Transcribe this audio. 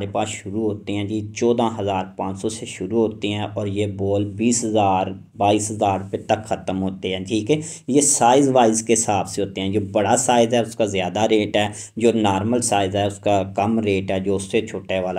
हमारे पास शुरू होते हैं जी चौदह हज़ार पाँच सौ से शुरू होते हैं और ये बॉल बीस हज़ार बाईस हज़ार रुपये तक ख़त्म होते हैं ठीक है ये साइज़ वाइज के हिसाब से होते हैं जो बड़ा साइज़ है उसका ज़्यादा रेट है जो नॉर्मल साइज़ है उसका कम रेट है जो उससे छोटे वाला